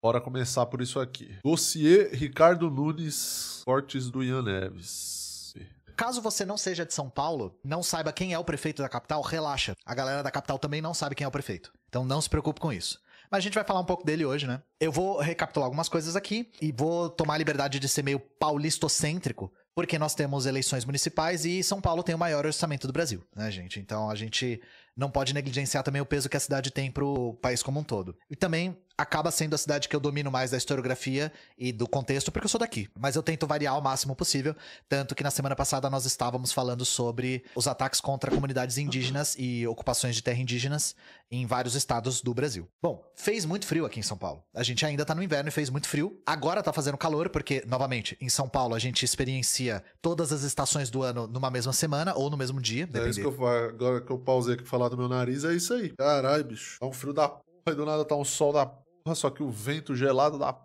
Bora começar por isso aqui. Dossier Ricardo Nunes, cortes do Ian Neves. Caso você não seja de São Paulo, não saiba quem é o prefeito da capital, relaxa. A galera da capital também não sabe quem é o prefeito. Então não se preocupe com isso. Mas a gente vai falar um pouco dele hoje, né? Eu vou recapitular algumas coisas aqui e vou tomar a liberdade de ser meio paulistocêntrico, porque nós temos eleições municipais e São Paulo tem o maior orçamento do Brasil, né, gente? Então a gente não pode negligenciar também o peso que a cidade tem pro país como um todo. E também acaba sendo a cidade que eu domino mais da historiografia e do contexto, porque eu sou daqui. Mas eu tento variar o máximo possível. Tanto que na semana passada nós estávamos falando sobre os ataques contra comunidades indígenas e ocupações de terra indígenas em vários estados do Brasil. Bom, fez muito frio aqui em São Paulo. A gente ainda tá no inverno e fez muito frio. Agora tá fazendo calor, porque, novamente, em São Paulo a gente experiencia todas as estações do ano numa mesma semana ou no mesmo dia. Dependendo. É isso que eu Agora que eu pausei aqui falar do meu nariz, é isso aí. Caralho, bicho. Tá um frio da porra e do nada tá um sol da porra só que o vento gelado da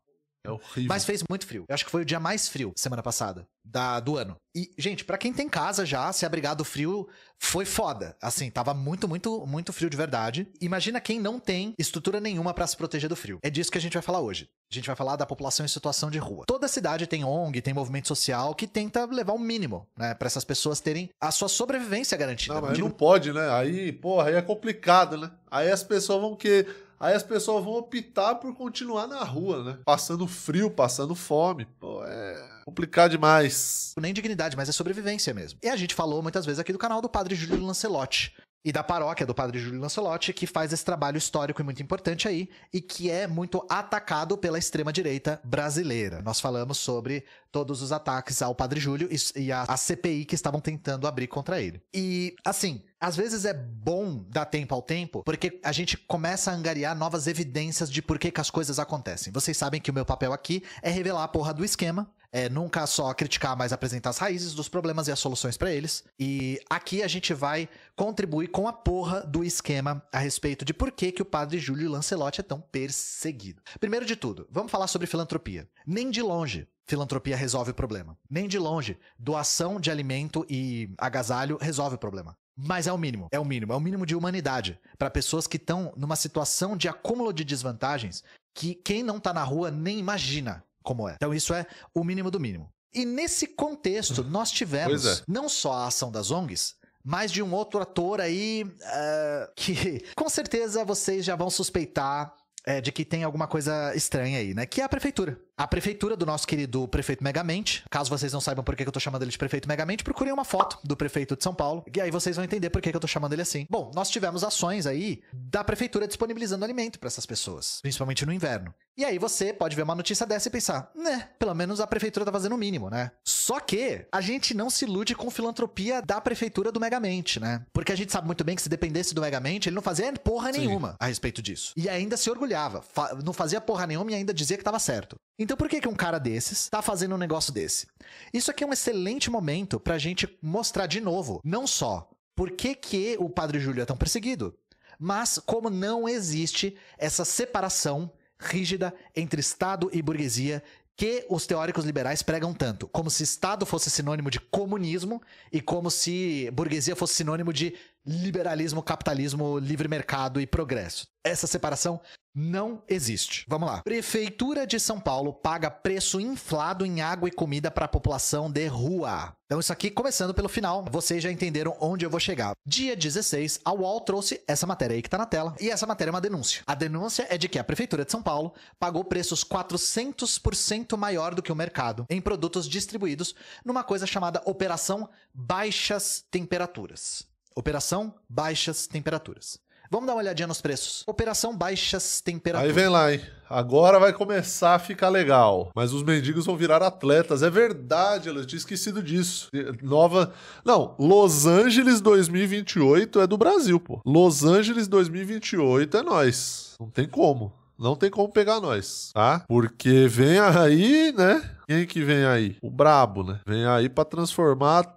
é horrível. Mas fez muito frio. Eu acho que foi o dia mais frio semana passada da, do ano. E, gente, para quem tem casa já, se abrigar do frio, foi foda. Assim, tava muito, muito, muito frio de verdade. Imagina quem não tem estrutura nenhuma para se proteger do frio. É disso que a gente vai falar hoje. A gente vai falar da população em situação de rua. Toda cidade tem ONG, tem movimento social que tenta levar o um mínimo, né? Pra essas pessoas terem a sua sobrevivência garantida. Não, mas não pode, né? Aí, porra, aí é complicado, né? Aí as pessoas vão que Aí as pessoas vão optar por continuar na rua, né? Passando frio, passando fome. Pô, é complicado demais. Nem dignidade, mas é sobrevivência mesmo. E a gente falou muitas vezes aqui do canal do padre Júlio Lancelotti e da paróquia do padre Júlio Lancelotti, que faz esse trabalho histórico e muito importante aí, e que é muito atacado pela extrema-direita brasileira. Nós falamos sobre todos os ataques ao padre Júlio e, a CPI que estavam tentando abrir contra ele. E, assim, às vezes é bom dar tempo ao tempo, porque a gente começa a angariar novas evidências de por que, que as coisas acontecem. Vocês sabem que o meu papel aqui é revelar a porra do esquema, é nunca só criticar, mas apresentar as raízes dos problemas e as soluções para eles. E aqui a gente vai contribuir com a porra do esquema a respeito de por que, que o padre Júlio Lancelotti é tão perseguido. Primeiro de tudo, vamos falar sobre filantropia. Nem de longe filantropia resolve o problema. Nem de longe doação de alimento e agasalho resolve o problema. Mas é o mínimo, é o mínimo, é o mínimo de humanidade para pessoas que estão numa situação de acúmulo de desvantagens que quem não tá na rua nem imagina como é. Então isso é o mínimo do mínimo. E nesse contexto, uhum. nós tivemos é. não só a ação das ONGs, mais de um outro ator aí uh, que com certeza vocês já vão suspeitar é, de que tem alguma coisa estranha aí, né? Que é a prefeitura a prefeitura do nosso querido prefeito Megamente. Caso vocês não saibam por que eu tô chamando ele de prefeito Megamente, procurem uma foto do prefeito de São Paulo. E aí vocês vão entender por que eu tô chamando ele assim. Bom, nós tivemos ações aí da prefeitura disponibilizando alimento para essas pessoas, principalmente no inverno. E aí você pode ver uma notícia dessa e pensar, né, pelo menos a prefeitura tá fazendo o mínimo, né? Só que a gente não se ilude com filantropia da prefeitura do Megamente, né? Porque a gente sabe muito bem que se dependesse do Megamente, ele não fazia porra nenhuma Sim. a respeito disso. E ainda se orgulhava, fa não fazia porra nenhuma e ainda dizia que tava certo. Então por que, que um cara desses tá fazendo um negócio desse? Isso aqui é um excelente momento pra gente mostrar de novo, não só por que, que o Padre Júlio é tão perseguido, mas como não existe essa separação rígida entre Estado e burguesia que os teóricos liberais pregam tanto, como se Estado fosse sinônimo de comunismo e como se burguesia fosse sinônimo de liberalismo, capitalismo, livre mercado e progresso. Essa separação não existe. Vamos lá. Prefeitura de São Paulo paga preço inflado em água e comida para a população de rua. Então, isso aqui, começando pelo final, vocês já entenderam onde eu vou chegar. Dia 16, a UOL trouxe essa matéria aí que tá na tela. E essa matéria é uma denúncia. A denúncia é de que a Prefeitura de São Paulo pagou preços 400% maior do que o mercado em produtos distribuídos numa coisa chamada Operação Baixas Temperaturas. Operação Baixas Temperaturas. Vamos dar uma olhadinha nos preços. Operação Baixas Temperaturas. Aí vem lá, hein? Agora vai começar a ficar legal. Mas os mendigos vão virar atletas. É verdade, eu tinha esquecido disso. Nova. Não, Los Angeles 2028 é do Brasil, pô. Los Angeles 2028 é nós. Não tem como. Não tem como pegar nós, tá? Porque vem aí, né? Quem que vem aí? O brabo, né? Vem aí para transformar,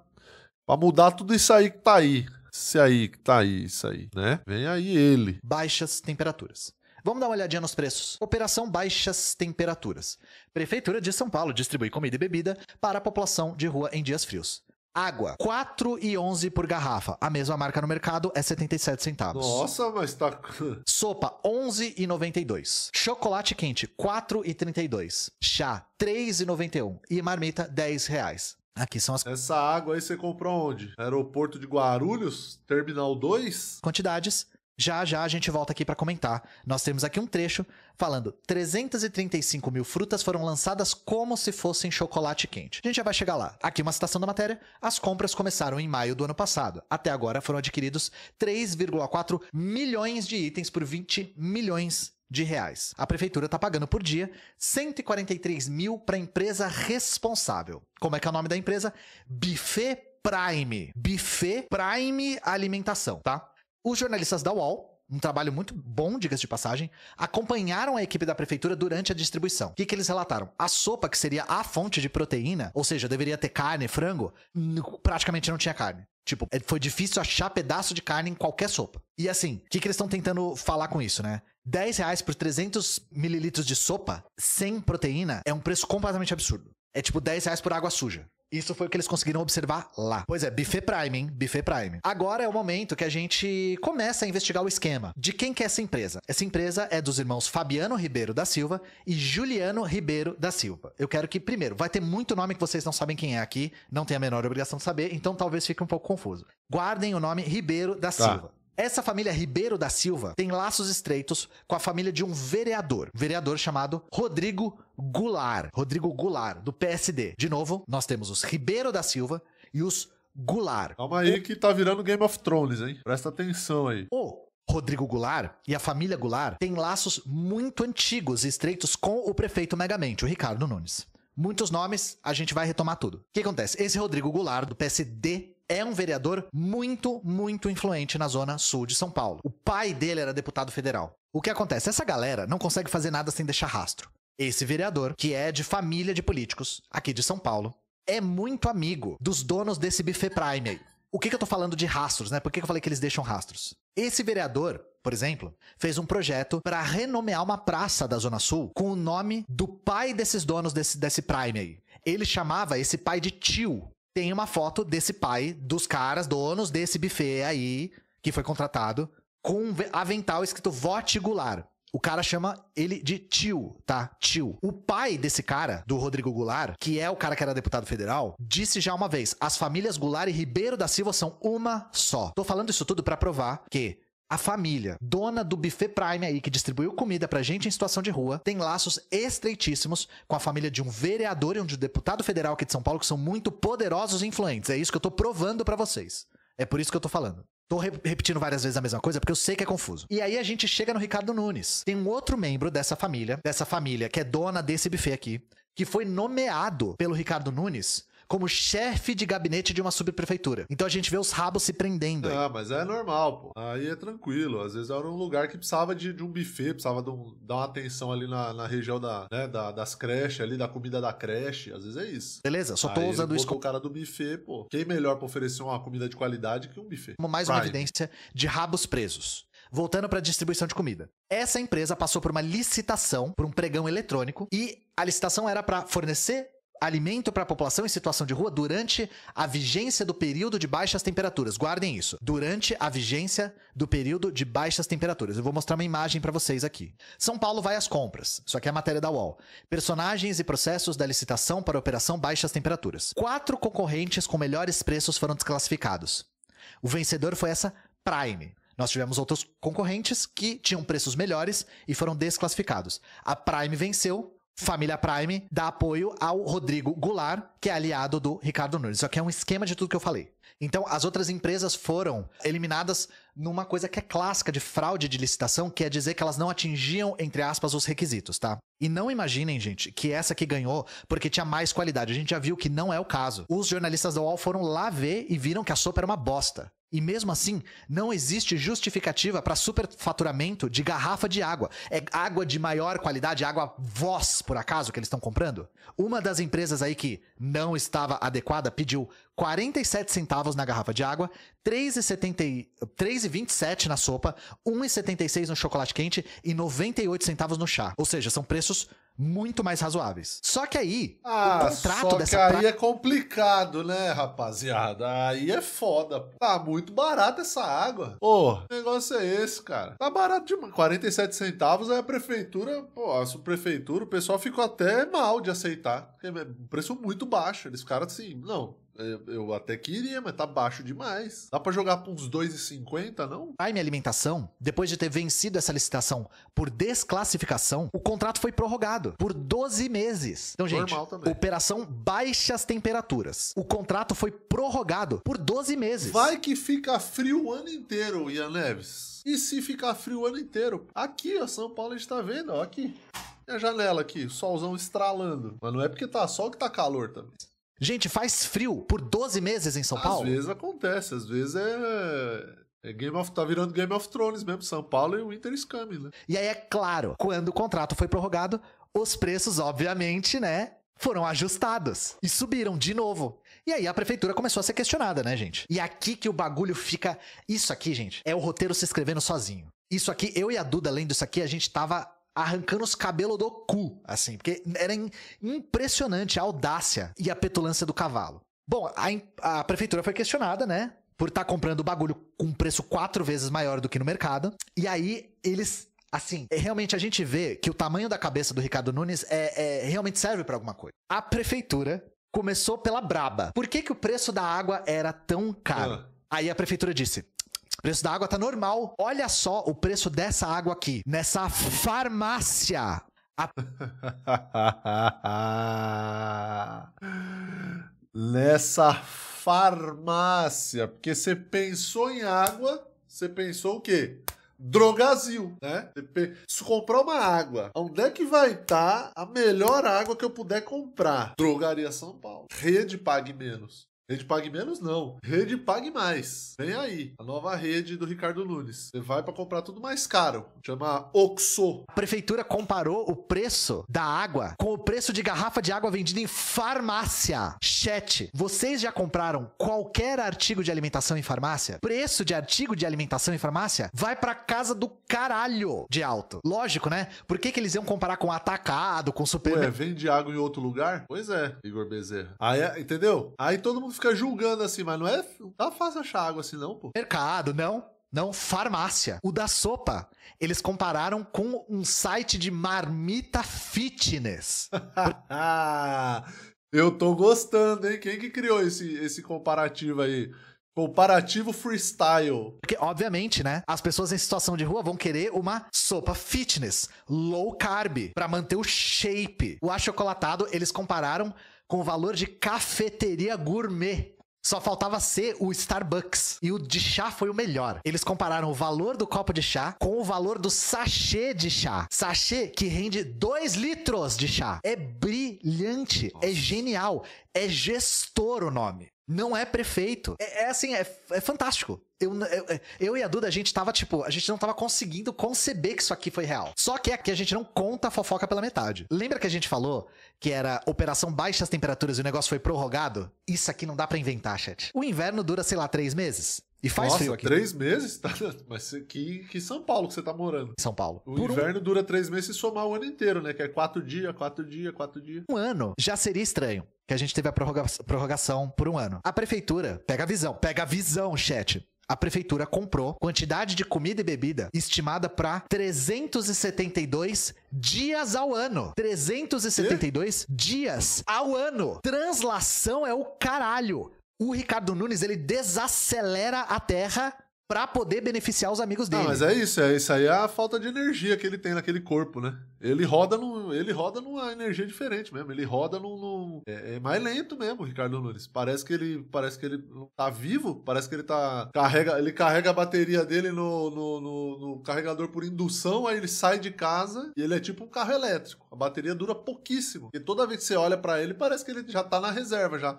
para mudar tudo isso aí que tá aí. Se aí, tá aí, isso aí, né? Vem aí ele. Baixas temperaturas. Vamos dar uma olhadinha nos preços. Operação Baixas Temperaturas. Prefeitura de São Paulo distribui comida e bebida para a população de rua em dias frios. Água, R$ e por garrafa. A mesma marca no mercado é 77 centavos. Nossa, mas tá... Sopa, R$ e Chocolate quente, R$ e Chá, R$ e E marmita, R$ reais. Aqui são as. Essa água aí você comprou onde? Aeroporto de Guarulhos, Terminal 2? Quantidades. Já já a gente volta aqui para comentar. Nós temos aqui um trecho falando: 335 mil frutas foram lançadas como se fossem chocolate quente. A gente já vai chegar lá. Aqui uma citação da matéria: as compras começaram em maio do ano passado. Até agora foram adquiridos 3,4 milhões de itens por 20 milhões de reais. A prefeitura está pagando por dia 143 mil para a empresa responsável. Como é que é o nome da empresa? Buffet Prime. Buffet Prime Alimentação, tá? Os jornalistas da UOL um trabalho muito bom, diga-se de passagem, acompanharam a equipe da prefeitura durante a distribuição. O que, que, eles relataram? A sopa, que seria a fonte de proteína, ou seja, deveria ter carne, frango, praticamente não tinha carne. Tipo, é, foi difícil achar pedaço de carne em qualquer sopa. E assim, o que, que eles estão tentando falar com isso, né? 10 reais por 300 mililitros de sopa sem proteína é um preço completamente absurdo. É tipo 10 reais por água suja. Isso foi o que eles conseguiram observar lá. Pois é, buffet prime, hein? Buffet prime. Agora é o momento que a gente começa a investigar o esquema. De quem que é essa empresa? Essa empresa é dos irmãos Fabiano Ribeiro da Silva e Juliano Ribeiro da Silva. Eu quero que, primeiro, vai ter muito nome que vocês não sabem quem é aqui, não tem a menor obrigação de saber, então talvez fique um pouco confuso. Guardem o nome Ribeiro da tá. Silva. Essa família Ribeiro da Silva tem laços estreitos com a família de um vereador, um vereador chamado Rodrigo Goulart, Rodrigo Goulart, do PSD. De novo, nós temos os Ribeiro da Silva e os Goulart. Calma aí o... que tá virando Game of Thrones, hein? Presta atenção aí. O Rodrigo Goulart e a família Goulart têm laços muito antigos e estreitos com o prefeito Megamente, o Ricardo Nunes. Muitos nomes, a gente vai retomar tudo. O que acontece? Esse Rodrigo Goulart, do PSD é um vereador muito, muito influente na zona sul de São Paulo. O pai dele era deputado federal. O que acontece? Essa galera não consegue fazer nada sem deixar rastro. Esse vereador, que é de família de políticos aqui de São Paulo, é muito amigo dos donos desse buffet prime aí. O que, que eu tô falando de rastros, né? Por que, que eu falei que eles deixam rastros? Esse vereador, por exemplo, fez um projeto para renomear uma praça da Zona Sul com o nome do pai desses donos desse, desse Prime aí. Ele chamava esse pai de tio tem uma foto desse pai, dos caras, donos desse buffet aí, que foi contratado, com um avental escrito Vote Goulart. O cara chama ele de tio, tá? Tio. O pai desse cara, do Rodrigo Goulart, que é o cara que era deputado federal, disse já uma vez: as famílias Goulart e Ribeiro da Silva são uma só. Tô falando isso tudo para provar que a família, dona do buffet Prime aí, que distribuiu comida pra gente em situação de rua, tem laços estreitíssimos com a família de um vereador e um de deputado federal aqui de São Paulo que são muito poderosos e influentes. É isso que eu tô provando para vocês. É por isso que eu tô falando. Tô re repetindo várias vezes a mesma coisa porque eu sei que é confuso. E aí a gente chega no Ricardo Nunes. Tem um outro membro dessa família, dessa família que é dona desse buffet aqui, que foi nomeado pelo Ricardo Nunes como chefe de gabinete de uma subprefeitura. Então a gente vê os rabos se prendendo. Ah, mas é normal, pô. Aí é tranquilo. Às vezes era um lugar que precisava de, de um buffet, precisava de um, dar uma atenção ali na, na região da, né, da, das creches, ali da comida da creche. Às vezes é isso. Beleza, só tô aí usando isso. Com o cara do buffet, pô. Quem melhor pra oferecer uma comida de qualidade que um buffet? Mais Prime. uma evidência de rabos presos. Voltando para a distribuição de comida. Essa empresa passou por uma licitação por um pregão eletrônico e a licitação era para fornecer alimento para a população em situação de rua durante a vigência do período de baixas temperaturas. Guardem isso. Durante a vigência do período de baixas temperaturas. Eu vou mostrar uma imagem para vocês aqui. São Paulo vai às compras. Isso aqui é a matéria da UOL. Personagens e processos da licitação para a operação baixas temperaturas. Quatro concorrentes com melhores preços foram desclassificados. O vencedor foi essa Prime. Nós tivemos outros concorrentes que tinham preços melhores e foram desclassificados. A Prime venceu Família Prime dá apoio ao Rodrigo Goulart, que é aliado do Ricardo Nunes. Isso aqui é um esquema de tudo que eu falei. Então, as outras empresas foram eliminadas numa coisa que é clássica de fraude de licitação, que é dizer que elas não atingiam, entre aspas, os requisitos, tá? E não imaginem, gente, que essa que ganhou porque tinha mais qualidade. A gente já viu que não é o caso. Os jornalistas da UOL foram lá ver e viram que a sopa era uma bosta. E mesmo assim, não existe justificativa para superfaturamento de garrafa de água. É água de maior qualidade, água voz, por acaso, que eles estão comprando? Uma das empresas aí que não estava adequada pediu 47 centavos na garrafa de água, 3,27 na sopa, 1,76 no chocolate quente e 98 centavos no chá. Ou seja, são preços muito mais razoáveis. Só que aí, ah, o contrato só dessa aí é complicado, né, rapaziada? Aí é foda. Tá muito barata essa água. Pô, oh, negócio é esse, cara? Tá barato demais. 47 centavos, aí a prefeitura, pô, a subprefeitura, o pessoal ficou até mal de aceitar. É um preço muito baixo. Eles ficaram assim, não, eu até queria, mas tá baixo demais. Dá para jogar com uns 2,50, não? minha Alimentação, depois de ter vencido essa licitação por desclassificação, o contrato foi prorrogado por 12 meses. Então, gente, operação baixas temperaturas. O contrato foi prorrogado por 12 meses. Vai que fica frio o ano inteiro, Ian Neves. E se ficar frio o ano inteiro? Aqui, ó, São Paulo a gente tá vendo, ó, aqui. Minha janela aqui, solzão estralando. Mas não é porque tá sol que tá calor também. Gente, faz frio por 12 meses em São Paulo? Às vezes acontece, às vezes é. é Game of, tá virando Game of Thrones mesmo, São Paulo e o Inter Scammy, né? E aí é claro, quando o contrato foi prorrogado, os preços, obviamente, né, foram ajustados e subiram de novo. E aí a prefeitura começou a ser questionada, né, gente? E é aqui que o bagulho fica. Isso aqui, gente, é o roteiro se escrevendo sozinho. Isso aqui, eu e a Duda, além disso aqui, a gente tava arrancando os cabelos do cu, assim, porque era impressionante a audácia e a petulância do cavalo. Bom, a, a prefeitura foi questionada, né? Por estar tá comprando o bagulho com um preço quatro vezes maior do que no mercado. E aí eles assim, é, realmente a gente vê que o tamanho da cabeça do Ricardo Nunes é, é realmente serve para alguma coisa. A prefeitura começou pela braba. Por que, que o preço da água era tão caro? Uh. Aí a prefeitura disse: o preço da água tá normal. Olha só o preço dessa água aqui, nessa farmácia. A... nessa farmácia, porque você pensou em água, você pensou o quê? Drogazil, né? Se comprar uma água, onde é que vai estar tá a melhor água que eu puder comprar? Drogaria São Paulo. Rede Pague Menos. Rede Pague Menos não. Rede Pague Mais. Vem aí, a nova rede do Ricardo Nunes. Você vai para comprar tudo mais caro. Chama Oxo. A prefeitura comparou o preço da água com o preço de garrafa de água vendida em farmácia. Chat, vocês já compraram qualquer artigo de alimentação em farmácia? Preço de artigo de alimentação em farmácia vai para casa do caralho de alto. Lógico, né? Por que, que eles iam comparar com atacado, com supermercado? Ué, vende água em outro lugar? Pois é, Igor Bezerra. Aí, é, entendeu? Aí todo mundo fica julgando assim, mas não é. Não tá fácil achar água assim, não, pô. Mercado, não. Não, farmácia. O da sopa, eles compararam com um site de marmita fitness. Eu tô gostando, hein? Quem que criou esse, esse comparativo aí? Comparativo freestyle. Porque, obviamente, né? As pessoas em situação de rua vão querer uma sopa fitness, low carb, para manter o shape. O achocolatado, eles compararam com o valor de cafeteria gourmet. Só faltava ser o Starbucks. E o de chá foi o melhor. Eles compararam o valor do copo de chá com o valor do sachê de chá. Sachê que rende 2 litros de chá. É brilhante, é genial, é gestor o nome não é prefeito. É, é assim, é, é fantástico. Eu, eu, eu, e a Duda, a gente tava, tipo, a gente não tava conseguindo conceber que isso aqui foi real. Só que é que a gente não conta a fofoca pela metade. Lembra que a gente falou que era operação baixas temperaturas e o negócio foi prorrogado? Isso aqui não dá para inventar, chat. O inverno dura, sei lá, três meses. E faz Nossa, frio aqui. Três meses? Tá, mas que, que São Paulo que você tá morando. São Paulo. O Por inverno um... dura três meses se somar o ano inteiro, né? Que é quatro dias, quatro dias, quatro dias. Um ano já seria estranho que a gente teve a prorroga prorrogação por um ano. A prefeitura, pega a visão, pega a visão, chat. A prefeitura comprou quantidade de comida e bebida estimada para 372 dias ao ano. 372 e? dias ao ano. Translação é o caralho o Ricardo Nunes ele desacelera a terra para poder beneficiar os amigos ah, dele. Ah, mas é isso, é isso aí é a falta de energia que ele tem naquele corpo, né? Ele roda no, ele roda numa energia diferente mesmo, ele roda num, é, é, mais lento mesmo, Ricardo Nunes. Parece que ele, parece que ele não tá vivo, parece que ele tá carrega, ele carrega a bateria dele no, no, no, no carregador por indução, aí ele sai de casa e ele é tipo um carro elétrico. A bateria dura pouquíssimo, e toda vez que você olha para ele parece que ele já tá na reserva já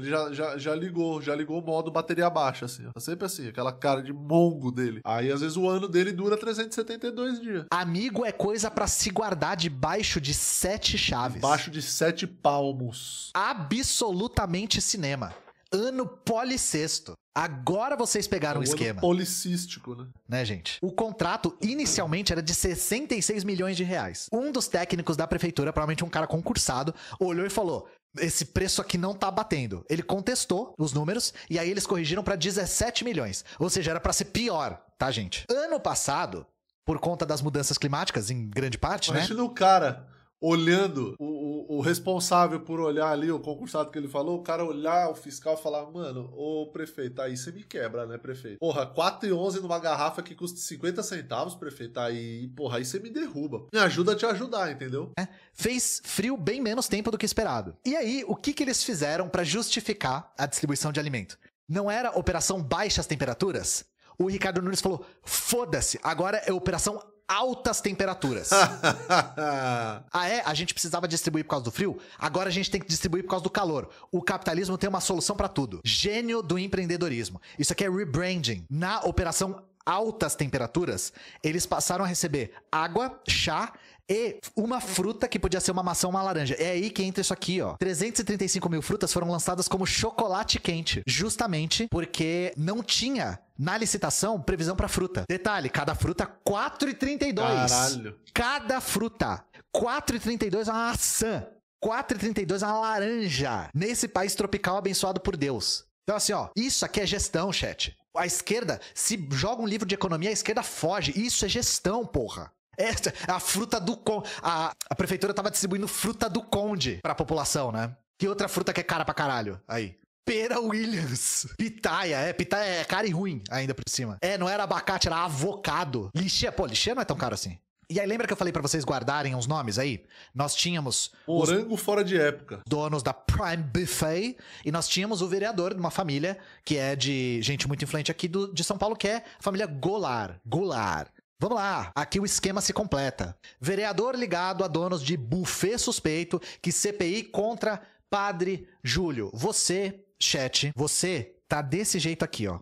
ele já, já, já ligou, já ligou o modo bateria baixa, assim. Tá sempre assim, aquela cara de mongo dele. Aí, às vezes, o ano dele dura 372 dias. Amigo é coisa para se guardar debaixo de sete chaves. Debaixo de sete palmos. Absolutamente cinema. Ano policesto. Agora vocês pegaram é um o esquema. Policístico, né? Né, gente? O contrato inicialmente era de 66 milhões de reais. Um dos técnicos da prefeitura, provavelmente um cara concursado, olhou e falou: esse preço aqui não tá batendo. Ele contestou os números e aí eles corrigiram para 17 milhões. Ou seja, era para ser pior, tá, gente? Ano passado, por conta das mudanças climáticas, em grande parte, Parece né? do cara olhando, o, o, o, responsável por olhar ali, o concursado que ele falou, o cara olhar o fiscal e falar, mano, ô prefeito, aí você me quebra, né, prefeito? Porra, 4 e 11 numa garrafa que custa 50 centavos, prefeito, aí, porra, aí você me derruba. Me ajuda a te ajudar, entendeu? É, fez frio bem menos tempo do que esperado. E aí, o que que eles fizeram para justificar a distribuição de alimento? Não era operação baixas temperaturas? o Ricardo Nunes falou: foda-se, agora é operação altas temperaturas. ah, é? A gente precisava distribuir por causa do frio? Agora a gente tem que distribuir por causa do calor. O capitalismo tem uma solução para tudo. Gênio do empreendedorismo. Isso aqui é rebranding. Na operação altas temperaturas, eles passaram a receber água, chá e uma fruta que podia ser uma maçã ou uma laranja. É aí que entra isso aqui, ó. 335 mil frutas foram lançadas como chocolate quente, justamente porque não tinha na licitação, previsão para fruta. Detalhe, cada fruta 4,32. Caralho. Cada fruta. 4,32 é uma maçã. 4,32 é uma laranja. Nesse país tropical abençoado por Deus. Então, assim, ó, isso aqui é gestão, chat. A esquerda, se joga um livro de economia, a esquerda foge. Isso é gestão, porra. Essa, é, a fruta do conde. A, a prefeitura tava distribuindo fruta do conde pra população, né? Que outra fruta que é cara pra caralho? Aí. Pera Williams. Pitaia, é. Pitaia é cara e ruim ainda por cima. É, não era abacate, era avocado. Lixia, pô, lixia não é tão caro assim. E aí, lembra que eu falei para vocês guardarem uns nomes aí? Nós tínhamos. Orango fora de época. Donos da Prime Buffet. E nós tínhamos o vereador de uma família que é de gente muito influente aqui do, de São Paulo, que é a família Golar Golar Vamos lá, aqui o esquema se completa. Vereador ligado a donos de buffet suspeito que CPI contra Padre Júlio. Você, chat, você tá desse jeito aqui, ó.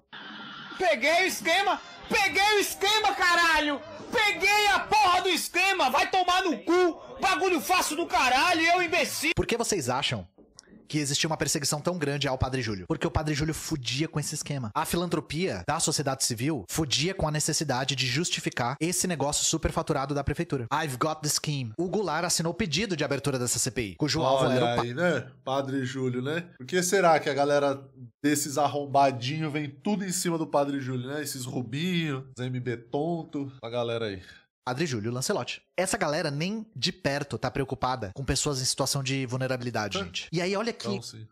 Peguei o esquema! Peguei o esquema, caralho! Peguei a porra do esquema! Vai tomar no cu! Bagulho fácil do caralho, eu imbecil! Por que vocês acham que existia uma perseguição tão grande ao Padre Júlio. Porque o Padre Júlio fudia com esse esquema. A filantropia da sociedade civil fudia com a necessidade de justificar esse negócio superfaturado da prefeitura. I've got the scheme. O Goulart assinou o pedido de abertura dessa CPI, cujo Olha alvo era o aí, né? Padre Júlio, né? Por que será que a galera desses arrombadinhos vem tudo em cima do Padre Júlio, né? Esses Rubinho, MB tonto, a galera aí. Adri Júlio Lancelotti. Essa galera nem de perto tá preocupada com pessoas em situação de vulnerabilidade, é. gente. E aí, olha que então,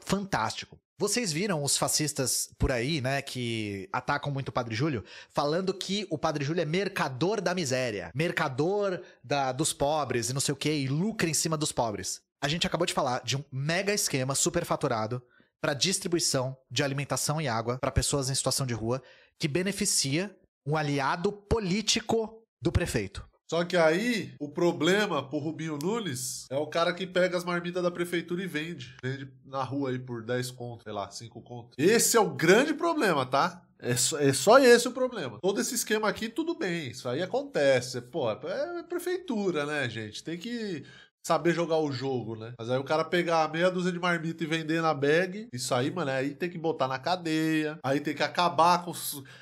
fantástico. Vocês viram os fascistas por aí, né, que atacam muito o Padre Júlio, falando que o Padre Júlio é mercador da miséria, mercador da, dos pobres e não sei o que, e lucra em cima dos pobres. A gente acabou de falar de um mega esquema superfaturado para distribuição de alimentação e água para pessoas em situação de rua, que beneficia um aliado político do prefeito. Só que aí, o problema pro Rubinho Nunes é o cara que pega as marmitas da prefeitura e vende. Vende na rua aí por 10 conto, sei lá, 5 conto. Esse é o grande problema, tá? É só, é só, esse o problema. Todo esse esquema aqui, tudo bem. Isso aí acontece. Pô, é prefeitura, né, gente? Tem que saber jogar o jogo, né? Mas aí o cara pegar meia dúzia de marmita e vender na bag, isso aí, mano, aí tem que botar na cadeia, aí tem que acabar com.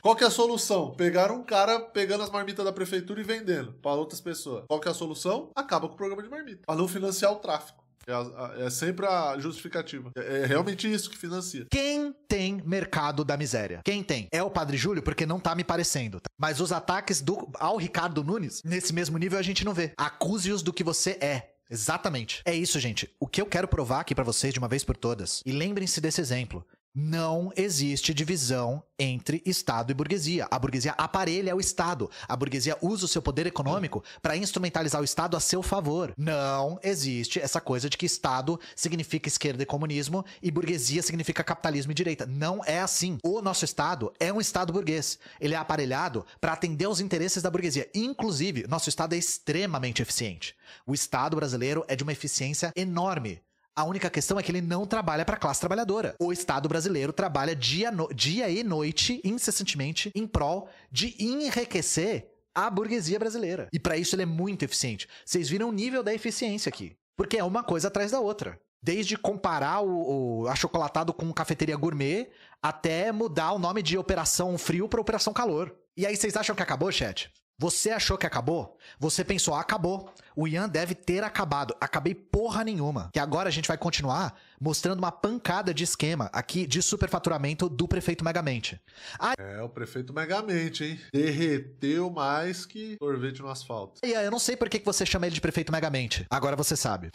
Qual que é a solução? Pegar um cara pegando as marmitas da prefeitura e vendendo para outras pessoas. Qual que é a solução? Acaba com o programa de marmita. Para não financiar o tráfico. É, é, sempre a justificativa. É, é, realmente isso que financia. Quem tem mercado da miséria? Quem tem? É o Padre Júlio, porque não tá me parecendo. Tá? Mas os ataques do, ao Ricardo Nunes, nesse mesmo nível, a gente não vê. Acuse-os do que você é. Exatamente. É isso, gente. O que eu quero provar aqui para vocês de uma vez por todas, e lembrem-se desse exemplo, não existe divisão entre Estado e burguesia. A burguesia aparelha o Estado. A burguesia usa o seu poder econômico para instrumentalizar o Estado a seu favor. Não existe essa coisa de que Estado significa esquerda e comunismo e burguesia significa capitalismo e direita. Não é assim. O nosso Estado é um Estado burguês. Ele é aparelhado para atender aos interesses da burguesia. Inclusive, nosso Estado é extremamente eficiente. O Estado brasileiro é de uma eficiência enorme a única questão é que ele não trabalha para a classe trabalhadora. O Estado brasileiro trabalha dia, no... dia e noite, incessantemente, em prol de enriquecer a burguesia brasileira. E para isso ele é muito eficiente. Vocês viram o nível da eficiência aqui. Porque é uma coisa atrás da outra. Desde comparar o, o achocolatado com cafeteria gourmet até mudar o nome de operação frio para operação calor. E aí vocês acham que acabou, chat? Você achou que acabou? Você pensou, acabou. O Ian deve ter acabado. Acabei porra nenhuma. E agora a gente vai continuar mostrando uma pancada de esquema aqui de superfaturamento do prefeito Megamente. É, o prefeito Megamente, hein? Derreteu mais que sorvete no asfalto. Ian, eu não sei por que você chama ele de prefeito Megamente. Agora você sabe.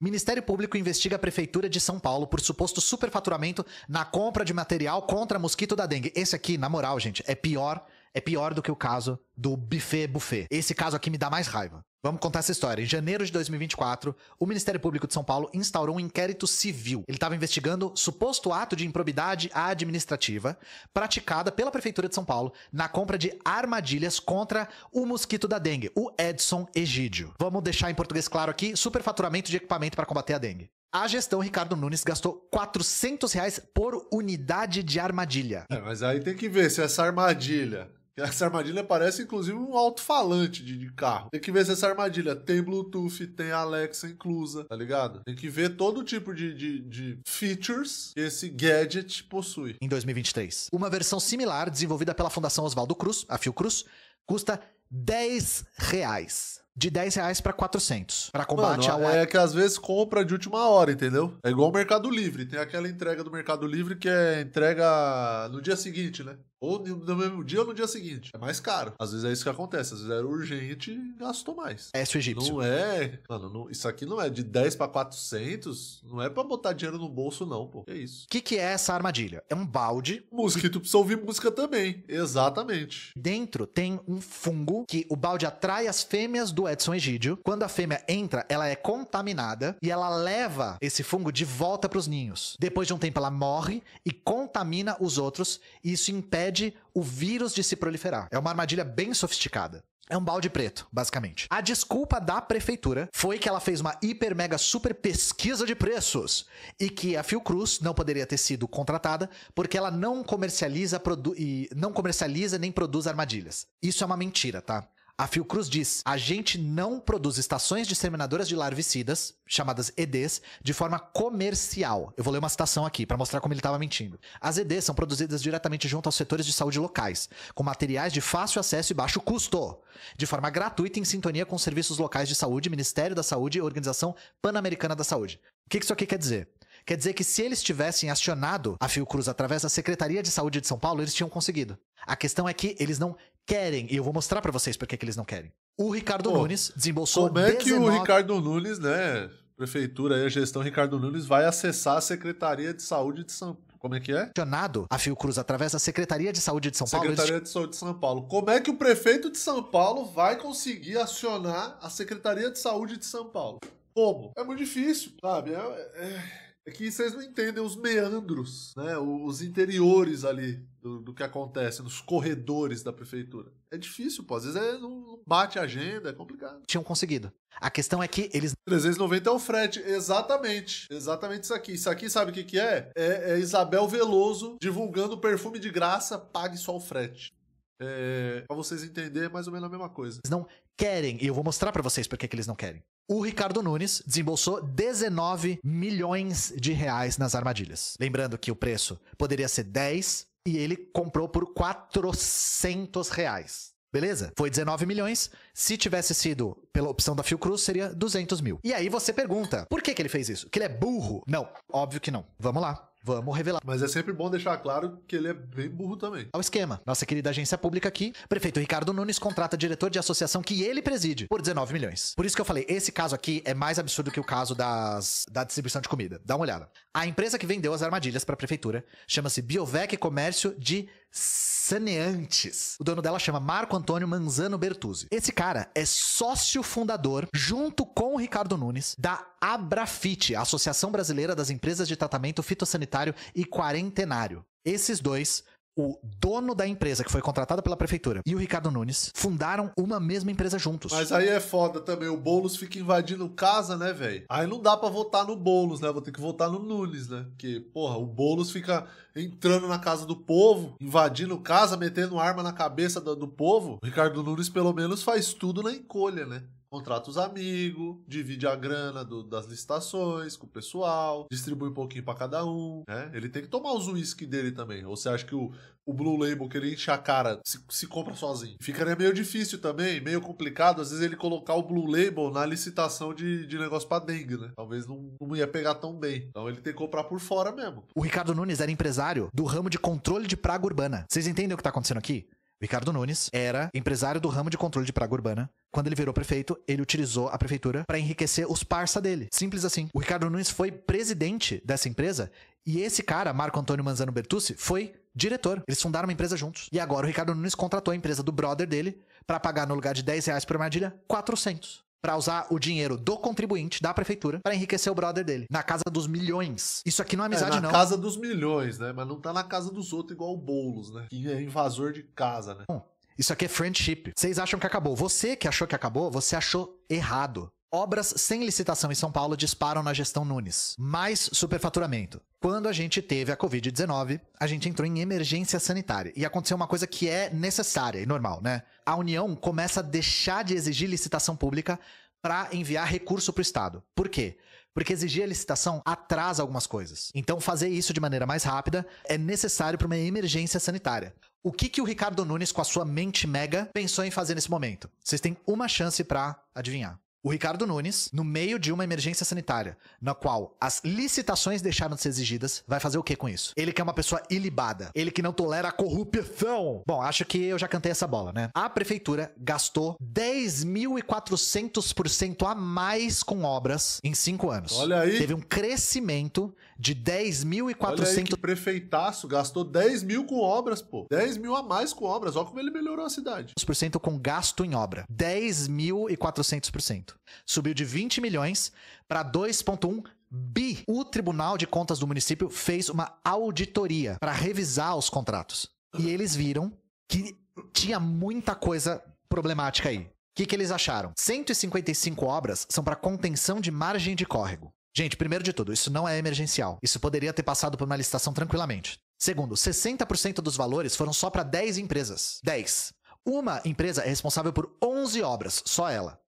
Ministério Público investiga a Prefeitura de São Paulo por suposto superfaturamento na compra de material contra mosquito da dengue. Esse aqui, na moral, gente, é pior é pior do que o caso do buffet buffet. Esse caso aqui me dá mais raiva. Vamos contar essa história. Em janeiro de 2024, o Ministério Público de São Paulo instaurou um inquérito civil. Ele estava investigando suposto ato de improbidade administrativa praticada pela Prefeitura de São Paulo na compra de armadilhas contra o mosquito da dengue, o Edson Egídio. Vamos deixar em português claro aqui: superfaturamento de equipamento para combater a dengue. A gestão Ricardo Nunes gastou 400 reais por unidade de armadilha. É, mas aí tem que ver se essa armadilha essa armadilha parece inclusive um alto-falante de, de, carro. Tem que ver se essa armadilha tem Bluetooth, tem Alexa inclusa, tá ligado? Tem que ver todo tipo de, de, de features que esse gadget possui. Em 2023, uma versão similar desenvolvida pela Fundação Oswaldo Cruz, a Fiocruz, custa 10 reais de 10 reais pra 400. Pra combate Mano, ao... É que às vezes compra de última hora, entendeu? É igual o Mercado Livre. Tem aquela entrega do Mercado Livre que é entrega no dia seguinte, né? Ou no mesmo dia ou no dia seguinte. É mais caro. Às vezes é isso que acontece. Às vezes era urgente e gastou mais. É isso egípcio. Não é. Mano, não... isso aqui não é de 10 para 400. Não é para botar dinheiro no bolso, não, pô. É isso. O que, que é essa armadilha? É um balde. Música. E tu precisa ouvir música também. Exatamente. Dentro tem um fungo que o balde atrai as fêmeas do Edson Egídio. Quando a fêmea entra, ela é contaminada e ela leva esse fungo de volta para os ninhos. Depois de um tempo, ela morre e contamina os outros, e isso impede o vírus de se proliferar. É uma armadilha bem sofisticada. É um balde preto, basicamente. A desculpa da prefeitura foi que ela fez uma hiper mega super pesquisa de preços e que a Fiocruz não poderia ter sido contratada porque ela não comercializa e não comercializa nem produz armadilhas. Isso é uma mentira, tá? A Fiocruz diz: a gente não produz estações disseminadoras de larvicidas, chamadas EDs, de forma comercial. Eu vou ler uma citação aqui para mostrar como ele estava mentindo. As EDs são produzidas diretamente junto aos setores de saúde locais, com materiais de fácil acesso e baixo custo, de forma gratuita em sintonia com serviços locais de saúde, Ministério da Saúde e Organização Pan-Americana da Saúde. O que isso aqui quer dizer? Quer dizer que se eles tivessem acionado a Fiocruz através da Secretaria de Saúde de São Paulo, eles tinham conseguido. A questão é que eles não querem, e eu vou mostrar para vocês porque que eles não querem. O Ricardo Pô, Nunes desembolsou Como é que 19... o Ricardo Nunes, né, prefeitura e a gestão Ricardo Nunes vai acessar a Secretaria de Saúde de São como é que é? acionado a Fiocruz através da Secretaria de Saúde de São Paulo. Secretaria eles... de Saúde de São Paulo. Como é que o prefeito de São Paulo vai conseguir acionar a Secretaria de Saúde de São Paulo? Como? É muito difícil, sabe? é... é é que vocês não entendem os meandros, né? Os interiores ali do, do que acontece, nos corredores da prefeitura. É difícil, pô. Às vezes é, não bate a agenda, é complicado. Tinham conseguido. A questão é que eles. 390 é o frete, exatamente. Exatamente isso aqui. Isso aqui sabe o que, que é? é? é Isabel Veloso divulgando perfume de graça, pague só o frete. É, pra vocês entenderem, é mais ou menos a mesma coisa. Eles não querem, e eu vou mostrar para vocês porque que eles não querem o Ricardo Nunes desembolsou 19 milhões de reais nas armadilhas. Lembrando que o preço poderia ser 10 e ele comprou por 400 reais. Beleza? Foi 19 milhões. Se tivesse sido pela opção da Fiocruz, seria 200 mil. E aí você pergunta, por que, que ele fez isso? Que ele é burro? Não, óbvio que não. Vamos lá. Vamos revelar. Mas é sempre bom deixar claro que ele é bem burro também. Ao esquema. Nossa querida agência pública aqui, prefeito Ricardo Nunes contrata diretor de associação que ele preside por 19 milhões. Por isso que eu falei, esse caso aqui é mais absurdo que o caso das, da distribuição de comida. Dá uma olhada. A empresa que vendeu as armadilhas para a prefeitura chama-se Biovec Comércio de saneantes. O dono dela chama Marco Antônio Manzano Bertuzzi. Esse cara é sócio fundador, junto com o Ricardo Nunes, da Abrafite, Associação Brasileira das Empresas de Tratamento Fitossanitário e Quarentenário. Esses dois o dono da empresa que foi contratada pela prefeitura e o Ricardo Nunes fundaram uma mesma empresa juntos. Mas aí é foda também, o Boulos fica invadindo casa, né, velho? Aí não dá para votar no Boulos, né? Vou ter que votar no Nunes, né? Porque, porra, o Boulos fica entrando na casa do povo, invadindo casa, metendo arma na cabeça do, do povo. O Ricardo Nunes pelo menos faz tudo na encolha, né? contrata os amigos, divide a grana do, das licitações com o pessoal, distribui um pouquinho para cada um, né? Ele tem que tomar os uísque dele também. Ou você acha que o, o Blue Label que ele enche a cara se, se compra sozinho? Ficaria né, meio difícil também, meio complicado, às vezes ele colocar o Blue Label na licitação de, de negócio pra dengue, né? Talvez não, não ia pegar tão bem. Então ele tem que comprar por fora mesmo. O Ricardo Nunes era empresário do ramo de controle de praga urbana. Vocês entendem o que tá acontecendo aqui? Ricardo Nunes era empresário do ramo de controle de praga urbana. Quando ele virou prefeito, ele utilizou a prefeitura para enriquecer os parça dele. Simples assim. O Ricardo Nunes foi presidente dessa empresa e esse cara, Marco Antônio Manzano Bertucci, foi diretor. Eles fundaram uma empresa juntos. E agora o Ricardo Nunes contratou a empresa do brother dele para pagar no lugar de 10 reais por armadilha, 400 para usar o dinheiro do contribuinte, da prefeitura, para enriquecer o brother dele, na casa dos milhões. Isso aqui não é, é amizade, é, na não. Na casa dos milhões, né? Mas não tá na casa dos outros igual o Boulos, né? Que é invasor de casa, né? Bom, isso aqui é friendship. Vocês acham que acabou. Você que achou que acabou, você achou errado. Obras sem licitação em São Paulo disparam na gestão Nunes. Mais superfaturamento. Quando a gente teve a Covid-19, a gente entrou em emergência sanitária. E aconteceu uma coisa que é necessária e normal, né? A União começa a deixar de exigir licitação pública para enviar recurso para o Estado. Por quê? Porque exigir a licitação atrasa algumas coisas. Então, fazer isso de maneira mais rápida é necessário para uma emergência sanitária. O que, que o Ricardo Nunes, com a sua mente mega, pensou em fazer nesse momento? Vocês têm uma chance para adivinhar o Ricardo Nunes, no meio de uma emergência sanitária, na qual as licitações deixaram de ser exigidas, vai fazer o que com isso? Ele que é uma pessoa ilibada, ele que não tolera a corrupção. Bom, acho que eu já cantei essa bola, né? A prefeitura gastou 10.400% a mais com obras em cinco anos. Olha aí. Teve um crescimento de 10.400%. O prefeitaço gastou 10 mil com obras, pô. 10 mil a mais com obras. Olha como ele melhorou a cidade. com gasto em obra. 10.400% orçamento. Subiu de 20 milhões para 2,1 bi. O Tribunal de Contas do município fez uma auditoria para revisar os contratos. E eles viram que tinha muita coisa problemática aí. O que, que eles acharam? 155 obras são para contenção de margem de córrego. Gente, primeiro de tudo, isso não é emergencial. Isso poderia ter passado por uma licitação tranquilamente. Segundo, 60% dos valores foram só para 10 empresas. 10. Uma empresa é responsável por 11 obras, só ela.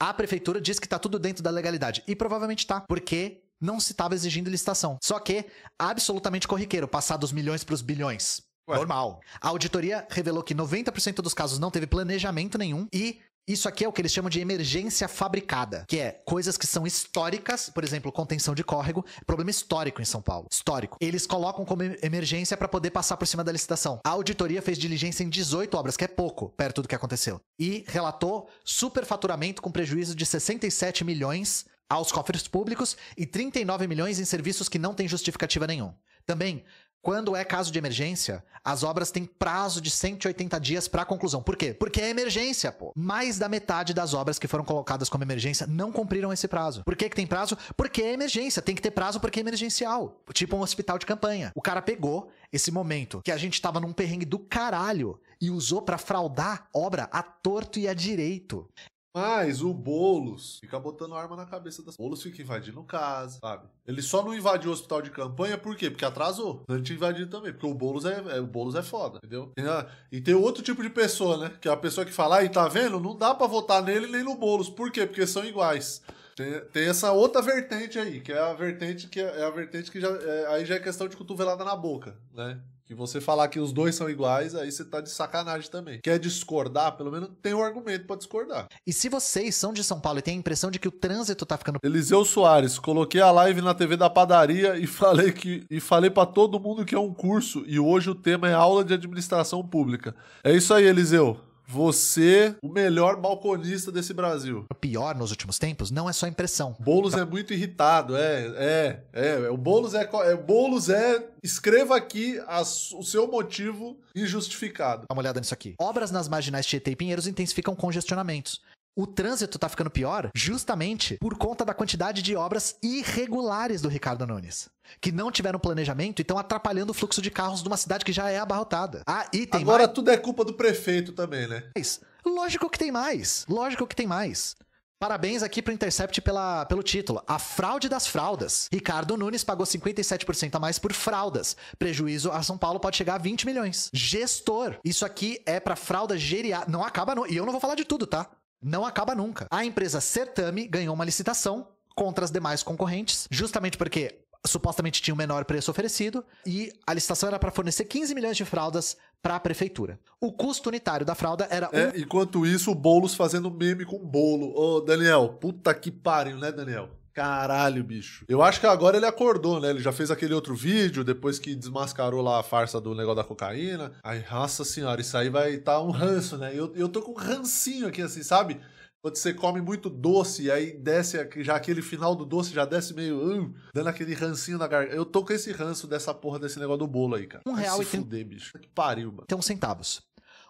A prefeitura diz que está tudo dentro da legalidade. E provavelmente está, porque não se estava exigindo licitação. Só que, absolutamente corriqueiro, passar dos milhões para os bilhões. Normal. A auditoria revelou que 90% dos casos não teve planejamento nenhum e isso aqui é o que eles chamam de emergência fabricada, que é coisas que são históricas, por exemplo, contenção de córrego, é problema histórico em São Paulo, histórico. Eles colocam como emergência para poder passar por cima da licitação. A auditoria fez diligência em 18 obras, que é pouco perto do que aconteceu, e relatou superfaturamento com prejuízo de 67 milhões aos cofres públicos e 39 milhões em serviços que não têm justificativa nenhuma. Também quando é caso de emergência, as obras têm prazo de 180 dias para conclusão. Por quê? Porque é emergência, pô. Mais da metade das obras que foram colocadas como emergência não cumpriram esse prazo. Por que, que tem prazo? Porque é emergência. Tem que ter prazo porque é emergencial. Tipo um hospital de campanha. O cara pegou esse momento que a gente tava num perrengue do caralho e usou para fraudar obra a torto e a direito. Mas o Boulos fica botando arma na cabeça das. Boulos fica invadindo casa, sabe? Ele só não invadiu o hospital de campanha, por quê? Porque atrasou. Não tinha invadido também. Porque o Boulos é, é, o Boulos é foda, entendeu? E, ah, tem outro tipo de pessoa, né? Que é a pessoa que fala, e tá vendo? Não dá para votar nele nem no Boulos. Por quê? Porque são iguais. Tem, tem, essa outra vertente aí, que é a vertente que é, é a vertente que já é, aí já é questão de cotovelada na boca, né? Que você falar que os dois são iguais, aí você tá de sacanagem também. Quer discordar? Pelo menos tem um argumento para discordar. E se vocês são de São Paulo e têm a impressão de que o trânsito tá ficando. Eliseu Soares, coloquei a live na TV da padaria e falei que e falei para todo mundo que é um curso e hoje o tema é aula de administração pública. É isso aí, Eliseu. Você, o melhor balconista desse Brasil. O pior nos últimos tempos não é só impressão. Boulos é muito irritado, é, é, é. O Boulos é. é Boulos é. Escreva aqui as, o seu motivo injustificado. Dá uma olhada nisso aqui. Obras nas marginais Tietê e Pinheiros intensificam congestionamentos o trânsito está ficando pior justamente por conta da quantidade de obras irregulares do Ricardo Nunes. Que não tiveram planejamento e estão atrapalhando o fluxo de carros de uma cidade que já é abarrotada. Ah, e tem Agora mais... tudo é culpa do prefeito também, né? Lógico que tem mais. Lógico que tem mais. Parabéns aqui pro Intercept pela, pelo título. A fraude das fraldas. Ricardo Nunes pagou 57% a mais por fraldas. Prejuízo a São Paulo pode chegar a 20 milhões. Gestor. Isso aqui é para fralda geriátrica. Não acaba, não. E eu não vou falar de tudo, tá? não acaba nunca. A empresa Certame ganhou uma licitação contra as demais concorrentes, justamente porque supostamente tinha o menor preço oferecido e a licitação era para fornecer 15 milhões de fraldas para a prefeitura. O custo unitário da fralda era. É, um... enquanto isso, o Boulos fazendo meme com bolo. Ô, Daniel, puta que pariu, né, Daniel? Caralho, bicho. Eu acho que agora ele acordou, né? Ele já fez aquele outro vídeo, depois que desmascarou lá a farsa do negócio da cocaína. Aí, nossa senhora, isso aí vai estar tá um ranço, né? Eu, eu tô com um rancinho aqui, assim, sabe? Quando você come muito doce, e aí desce já aquele final do doce, já desce meio hum, dando aquele rancinho na garganta. Eu tô com esse ranço dessa porra desse negócio do bolo aí, cara. Um vai real se e fuder, bicho. Que pariu, mano. Tem uns centavos.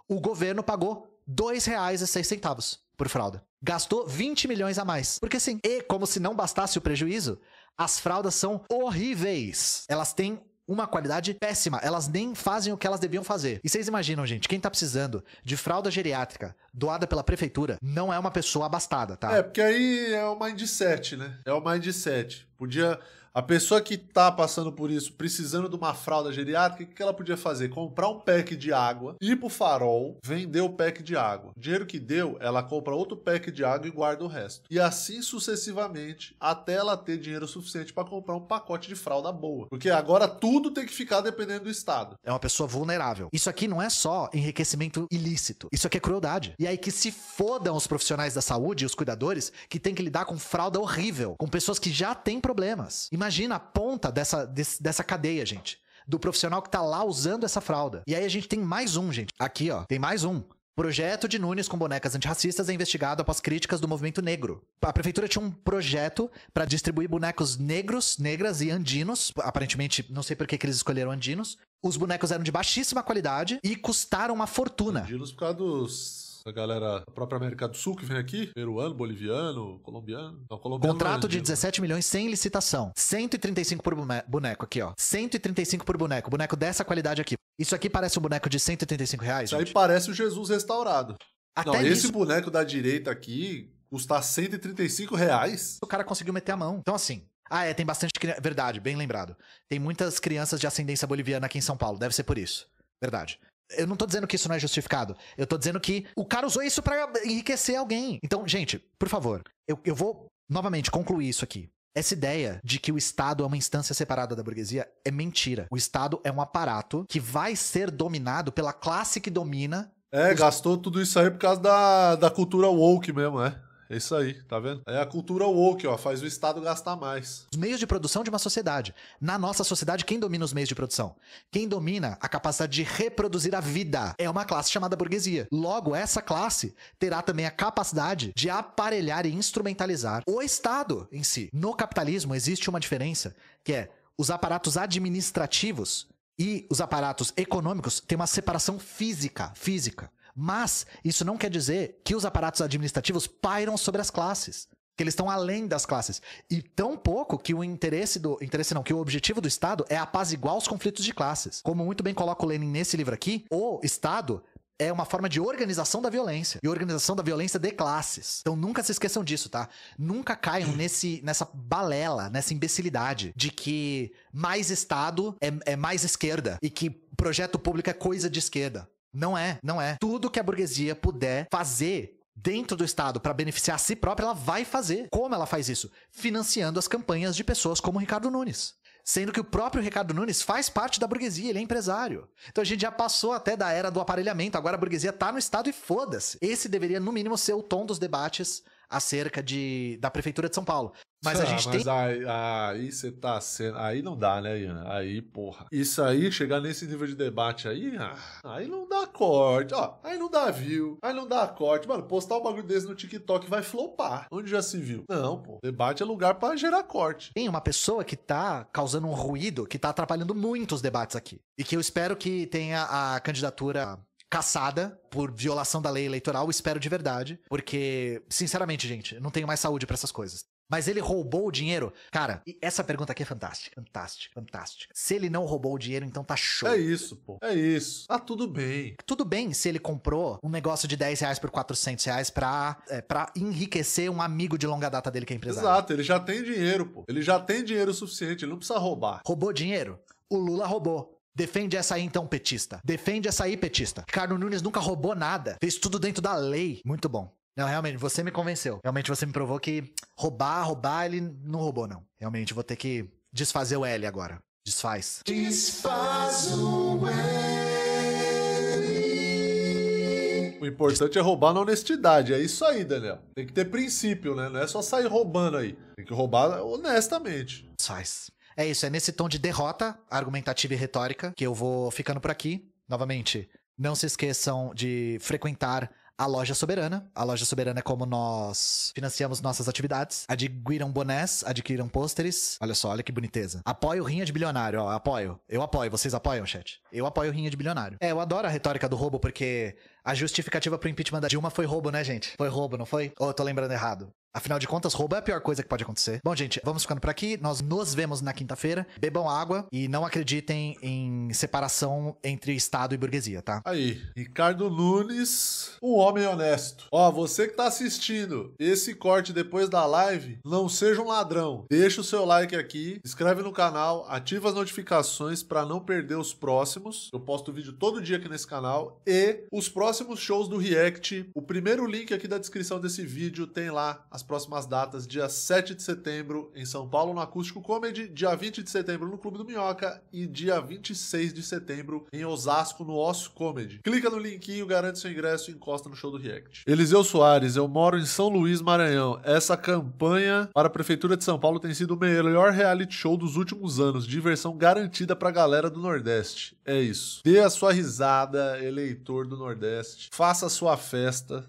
O governo pagou dois reais e seis centavos por fralda gastou 20 milhões a mais. Porque sim, e como se não bastasse o prejuízo, as fraldas são horríveis. Elas têm uma qualidade péssima. Elas nem fazem o que elas deviam fazer. E vocês imaginam, gente, quem tá precisando de fralda geriátrica doada pela prefeitura não é uma pessoa abastada, tá? É, porque aí é o mindset, né? É o mindset. Podia. A pessoa que está passando por isso, precisando de uma fralda geriátrica, o que, ela podia fazer? Comprar um pack de água, ir pro farol, vender o pack de água. O dinheiro que deu, ela compra outro pack de água e guarda o resto. E assim sucessivamente, até ela ter dinheiro suficiente para comprar um pacote de fralda boa. Porque agora tudo tem que ficar dependendo do Estado. É uma pessoa vulnerável. Isso aqui não é só enriquecimento ilícito. Isso aqui é crueldade. E aí que se fodam os profissionais da saúde e os cuidadores que têm que lidar com fralda horrível, com pessoas que já têm problemas. Imagina a ponta dessa, desse, dessa cadeia, gente. Do profissional que tá lá usando essa fralda. E aí a gente tem mais um, gente. Aqui, ó, tem mais um. Projeto de Nunes com bonecas antirracistas é investigado após críticas do movimento negro. A prefeitura tinha um projeto para distribuir bonecos negros, negras e andinos. Aparentemente, não sei por que, que eles escolheram andinos. Os bonecos eram de baixíssima qualidade e custaram uma fortuna. Andinos por causa dos a galera da própria América do Sul que vem aqui, peruano, boliviano, colombiano. Não, colombiano é Contrato é de 17 né? milhões sem licitação. 135 por boneco aqui, ó. 135 por boneco. Boneco dessa qualidade aqui. Isso aqui parece um boneco de 135 reais. Isso gente. aí parece o Jesus restaurado. Até não, esse boneco da direita aqui custar 135 reais. O cara conseguiu meter a mão. Então, assim, ah, é, tem bastante criança. Verdade, bem lembrado. Tem muitas crianças de ascendência boliviana aqui em São Paulo, deve ser por isso. Verdade. Eu não tô dizendo que isso não é justificado. Eu tô dizendo que o cara usou isso para enriquecer alguém. Então, gente, por favor, eu, eu vou novamente concluir isso aqui. Essa ideia de que o Estado é uma instância separada da burguesia é mentira. O Estado é um aparato que vai ser dominado pela classe que domina. É, os... gastou tudo isso aí por causa da, da cultura woke mesmo, né? É isso aí, tá vendo? É a cultura woke, ó, faz o Estado gastar mais. Os meios de produção de uma sociedade. Na nossa sociedade, quem domina os meios de produção? Quem domina a capacidade de reproduzir a vida é uma classe chamada burguesia. Logo, essa classe terá também a capacidade de aparelhar e instrumentalizar o Estado em si. No capitalismo existe uma diferença, que é os aparatos administrativos e os aparatos econômicos têm uma separação física, física. Mas isso não quer dizer que os aparatos administrativos pairam sobre as classes que eles estão além das classes. E tão pouco que o interesse do. Interesse não, que o objetivo do Estado é apaziguar os conflitos de classes. Como muito bem coloca o Lenin nesse livro aqui, o Estado. É uma forma de organização da violência. E organização da violência de classes. Então nunca se esqueçam disso, tá? Nunca caiam nesse, nessa balela, nessa imbecilidade de que mais Estado é, é mais esquerda e que projeto público é coisa de esquerda. Não é, não é. Tudo que a burguesia puder fazer dentro do Estado para beneficiar a si própria, ela vai fazer. Como ela faz isso? Financiando as campanhas de pessoas como Ricardo Nunes. Sendo que o próprio Ricardo Nunes faz parte da burguesia, ele é empresário. Então a gente já passou até da era do aparelhamento, agora a burguesia está no Estado e foda-se. Esse deveria, no mínimo, ser o tom dos debates acerca de, da Prefeitura de São Paulo. Mas ah, a gente mas tem. Aí, aí você tá sendo. Aí não dá, né, Ian? Aí, porra. Isso aí, chegar nesse nível de debate aí, ah, aí não dá corte. Ó, aí não dá view. Aí não dá corte. Mano, postar um bagulho desse no TikTok vai flopar. Onde já se viu? Não, pô. Debate é lugar para gerar corte. Tem uma pessoa que tá causando um ruído que tá atrapalhando muito os debates aqui. E que eu espero que tenha a candidatura caçada por violação da lei eleitoral, espero de verdade, porque, sinceramente, gente, não tenho mais saúde para essas coisas. Mas ele roubou o dinheiro? Cara, essa pergunta aqui é fantástica, fantástica, fantástica. Se ele não roubou o dinheiro, então tá show. É isso, pô. É isso. Tá tudo bem. Tudo bem se ele comprou um negócio de 10 reais por 400 reais pra, é, pra enriquecer um amigo de longa data dele que é empresário. Exato, ele já tem dinheiro, pô. Ele já tem dinheiro suficiente, ele não precisa roubar. Roubou dinheiro? O Lula roubou. Defende essa aí então, petista. Defende essa aí, petista. Ricardo Nunes nunca roubou nada. Fez tudo dentro da lei. Muito bom. Não, realmente, você me convenceu. Realmente você me provou que roubar, roubar, ele não roubou, não. Realmente, vou ter que desfazer o L agora. Desfaz. Desfaz o L. O importante é roubar na honestidade. É isso aí, Daniel. Tem que ter princípio, né? Não é só sair roubando aí. Tem que roubar honestamente. Desfaz. É isso, é nesse tom de derrota argumentativa e retórica que eu vou ficando por aqui. Novamente, não se esqueçam de frequentar a Loja Soberana. A Loja Soberana é como nós financiamos nossas atividades. Adquiram bonés, adquiram pôsteres. Olha só, olha que boniteza. Apoio Rinha de Bilionário, ó, apoio. Eu apoio, vocês apoiam, chat? Eu apoio Rinha de Bilionário. É, eu adoro a retórica do roubo porque a justificativa pro impeachment da Dilma foi roubo, né, gente? Foi roubo, não foi? Ou oh, eu tô lembrando errado? Afinal de contas, roubo é a pior coisa que pode acontecer. Bom, gente, vamos ficando por aqui. Nós nos vemos na quinta-feira. Bebam água e não acreditem em separação entre Estado e burguesia, tá? Aí, Ricardo Nunes, um homem honesto. Ó, você que tá assistindo esse corte depois da live, não seja um ladrão. Deixa o seu like aqui, inscreve no canal, ativa as notificações para não perder os próximos. Eu posto vídeo todo dia aqui nesse canal e os próximos shows do React. O primeiro link aqui da descrição desse vídeo tem lá a as próximas datas, dia 7 de setembro em São Paulo no Acústico Comedy, dia 20 de setembro no Clube do Minhoca e dia 26 de setembro em Osasco no Osso Comedy. Clica no linkinho, garante seu ingresso e encosta no show do React. Eliseu Soares, eu moro em São Luís, Maranhão. Essa campanha para a Prefeitura de São Paulo tem sido o melhor reality show dos últimos anos. Diversão garantida a galera do Nordeste. É isso. Dê a sua risada, eleitor do Nordeste. Faça a sua festa.